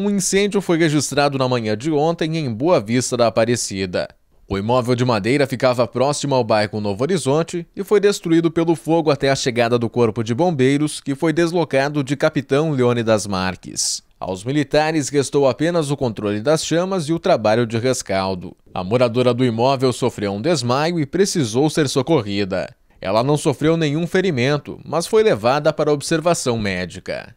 Um incêndio foi registrado na manhã de ontem em Boa Vista da Aparecida. O imóvel de madeira ficava próximo ao bairro Novo Horizonte e foi destruído pelo fogo até a chegada do Corpo de Bombeiros, que foi deslocado de Capitão das Marques. Aos militares restou apenas o controle das chamas e o trabalho de rescaldo. A moradora do imóvel sofreu um desmaio e precisou ser socorrida. Ela não sofreu nenhum ferimento, mas foi levada para observação médica.